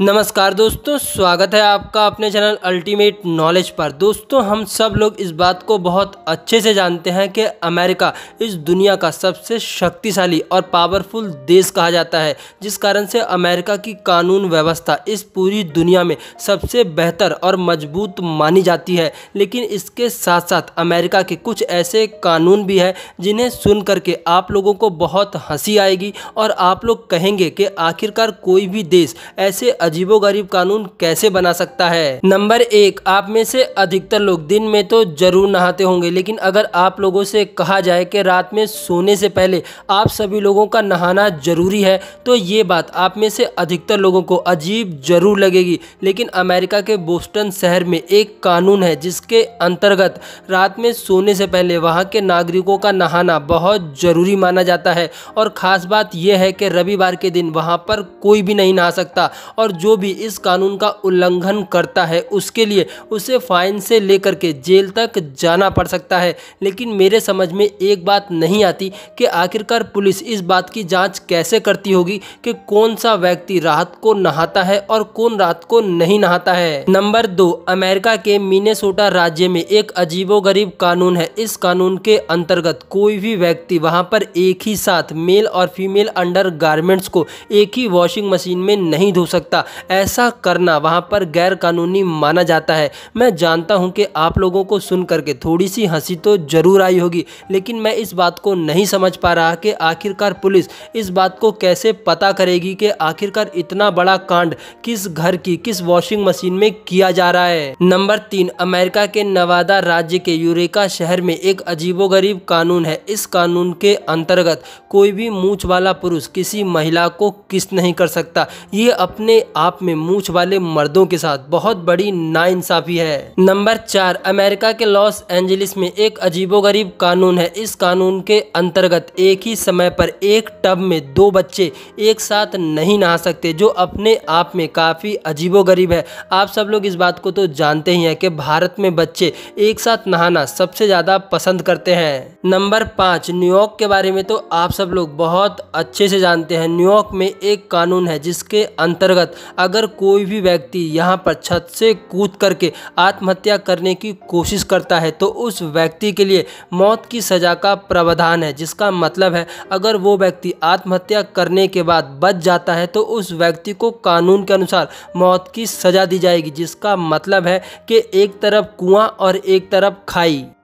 नमस्कार दोस्तों स्वागत है आपका अपने चैनल अल्टीमेट नॉलेज पर दोस्तों हम सब लोग इस बात को बहुत अच्छे से जानते हैं कि अमेरिका इस दुनिया का सबसे शक्तिशाली और पावरफुल देश कहा जाता है जिस कारण से अमेरिका की कानून व्यवस्था इस पूरी दुनिया में सबसे बेहतर और मजबूत मानी जाती है लेकिन इसके साथ साथ अमेरिका के कुछ ऐसे कानून भी हैं जिन्हें सुन करके आप लोगों को बहुत हंसी आएगी और आप लोग कहेंगे कि आखिरकार कोई भी देश ऐसे अजीबोगरीब कानून कैसे बना सकता है नंबर एक आप में से अधिकतर लोग दिन में तो जरूर नहाते होंगे लेकिन अगर आप लोगों से कहा जाए कि रात में सोने से पहले आप सभी लोगों का नहाना जरूरी है तो ये बात आप में से अधिकतर लोगों को अजीब जरूर लगेगी लेकिन अमेरिका के बोस्टन शहर में एक कानून है जिसके अंतर्गत रात में सोने से पहले वहाँ के नागरिकों का नहाना बहुत ज़रूरी माना जाता है और ख़ास बात यह है कि रविवार के दिन वहाँ पर कोई भी नहीं नहा सकता और जो भी इस कानून का उल्लंघन करता है उसके लिए उसे फाइन से लेकर के जेल तक जाना पड़ सकता है लेकिन मेरे समझ में एक बात नहीं आती कि आखिरकार पुलिस इस बात की जांच कैसे करती होगी कि कौन सा व्यक्ति रात को नहाता है और कौन रात को नहीं नहाता है नंबर दो अमेरिका के मिनेसोटा राज्य में एक अजीबो कानून है इस कानून के अंतर्गत कोई भी व्यक्ति वहां पर एक ही साथ मेल और फीमेल अंडर गारमेंट्स को एक ही वॉशिंग मशीन में नहीं धो सकता ऐसा करना वहाँ पर गैरकानूनी माना जाता है मैं जानता हूँ कि आप लोगों को सुन करके थोड़ी सी हंसी तो ज़रूर आई होगी लेकिन मैं इस बात को नहीं समझ पा रहा कि आखिरकार पुलिस इस बात को कैसे पता करेगी कि आखिरकार इतना बड़ा कांड किस घर की किस वॉशिंग मशीन में किया जा रहा है नंबर तीन अमेरिका के नवादा राज्य के यूरेका शहर में एक अजीबोगरीब कानून है इस कानून के अंतर्गत कोई भी मूछ वाला पुरुष किसी महिला को किस नहीं कर सकता ये अपने आप में मूछ वाले मर्दों के साथ बहुत बड़ी नाइंसाफी है नंबर चार अमेरिका के लॉस एंजलिस में एक अजीबोगरीब कानून है इस कानून के अंतर्गत एक ही समय पर एक टब में दो बच्चे एक साथ नहीं नहा सकते जो अपने आप में काफ़ी अजीबोगरीब है आप सब लोग इस बात को तो जानते ही हैं कि भारत में बच्चे एक साथ नहाना सबसे ज़्यादा पसंद करते हैं नंबर पाँच न्यूयॉर्क के बारे में तो आप सब लोग बहुत अच्छे से जानते हैं न्यूयॉर्क में एक कानून है जिसके अंतर्गत अगर कोई भी व्यक्ति यहाँ पर छत से कूद करके आत्महत्या करने की कोशिश करता है तो उस व्यक्ति के लिए मौत की सज़ा का प्रावधान है जिसका मतलब है अगर वो व्यक्ति आत्महत्या करने के बाद बच जाता है तो उस व्यक्ति को कानून के अनुसार मौत की सज़ा दी जाएगी जिसका मतलब है कि एक तरफ कुआं और एक तरफ खाई